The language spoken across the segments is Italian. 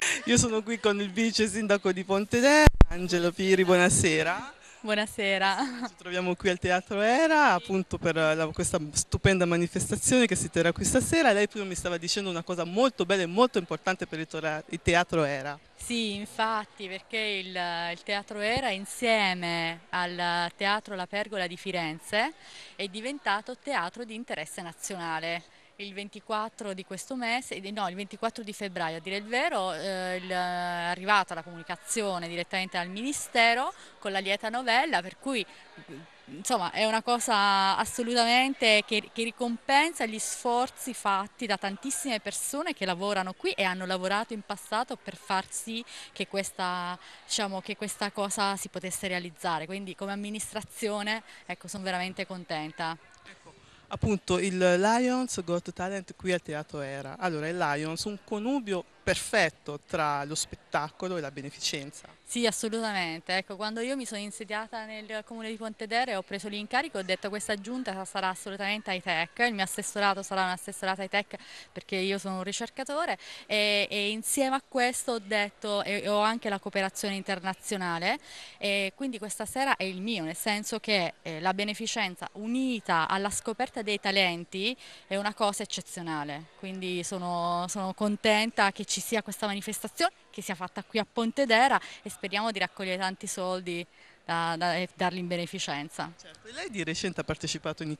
Sì. Io sono qui con il vice sindaco di Pontedera, Angelo Piri, buonasera. Buonasera. Ci troviamo qui al Teatro Era appunto per la, questa stupenda manifestazione che si terrà qui stasera. Lei prima mi stava dicendo una cosa molto bella e molto importante per il, il Teatro Era. Sì, infatti, perché il, il, Teatro Era insieme al Teatro La Pergola di Firenze è diventato teatro di interesse nazionale. Il 24 di questo mese, eh, no, il 24 di febbraio, a dire il vero, eh, il, è eh, arrivata la comunicazione direttamente dal Ministero con la lieta novella, per cui mm, insomma è una cosa assolutamente che, che, ricompensa gli sforzi fatti da tantissime persone che lavorano qui e hanno lavorato in passato per far sì che questa, diciamo, che questa cosa si potesse realizzare. Quindi come amministrazione ecco, sono veramente contenta appunto il Lions Got Talent qui al Teatro Era. Allora il Lions, un connubio perfetto tra lo spettacolo e la beneficenza. Sì, assolutamente. Ecco, quando io mi sono insediata nel comune di Pontedere ho preso l'incarico ho detto questa giunta sarà assolutamente high tech, il mio assessorato sarà un assessorato high tech perché io sono un ricercatore e, e insieme a questo ho detto e ho anche la cooperazione internazionale e quindi questa sera è il mio, nel senso che eh, la beneficenza unita alla scoperta dei talenti è una cosa eccezionale, quindi sono, sono contenta che ci ci sia questa manifestazione che sia fatta qui a Pontedera e speriamo di raccogliere tanti soldi da, da, eh, dargli in beneficenza. Certo. Lei di recente ha partecipato in,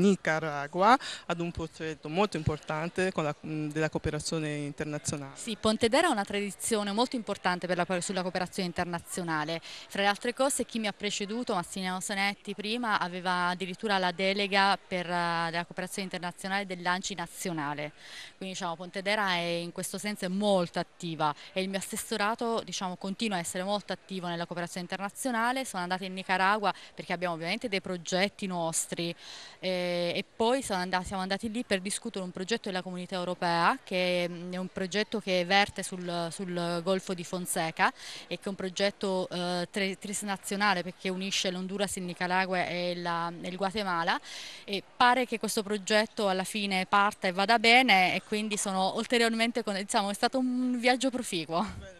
Nicaragua ad un progetto molto importante la, mm, della cooperazione internazionale. Sì, Pontedera ha una tradizione molto importante la, sulla cooperazione internazionale. Fra le altre cose chi mi ha preceduto, Massimiliano Sonetti prima, aveva addirittura la delega per eh, la cooperazione internazionale del dell'ANCI nazionale. Quindi diciamo, Pontedera è in questo senso molto attiva e il mio assessorato diciamo, continua a essere molto attivo nella cooperazione internazionale Natale, sono andata in Nicaragua perché abbiamo ovviamente dei progetti nostri eh, e poi andati, siamo andati lì per discutere un progetto della comunità europea che mm, è un progetto che verte sul, sul Golfo di Fonseca e che è un progetto eh, trisnazionale perché unisce l'Honduras, il Nicaragua e, la, mm, il Guatemala e pare che questo progetto alla fine parta e vada bene e quindi sono ulteriormente, diciamo, è stato un viaggio proficuo.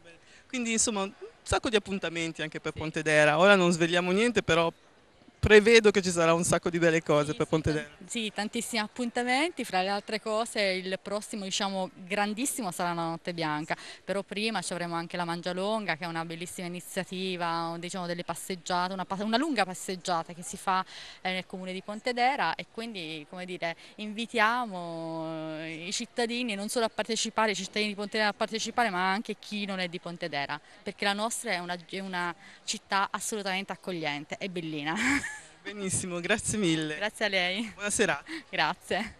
Quindi insomma sacco di appuntamenti anche per Pontedera. Ora non svegliamo niente, però prevedo che ci sarà un sacco di belle cose sì, per Pontedera. Sì, tantissimi appuntamenti, fra le altre cose il prossimo diciamo grandissimo sarà la Notte Bianca, però prima ci avremo anche la Mangialonga che è una bellissima iniziativa, diciamo delle passeggiate, una, una lunga passeggiata che si fa eh, nel comune di Pontedera e quindi come dire invitiamo eh, i cittadini non solo a partecipare, i cittadini di Pontedera a partecipare ma anche chi non è di Pontedera perché la nostra è una, è una città assolutamente accogliente e bellina. Benissimo, grazie mille. Grazie a lei. Buonasera. Grazie.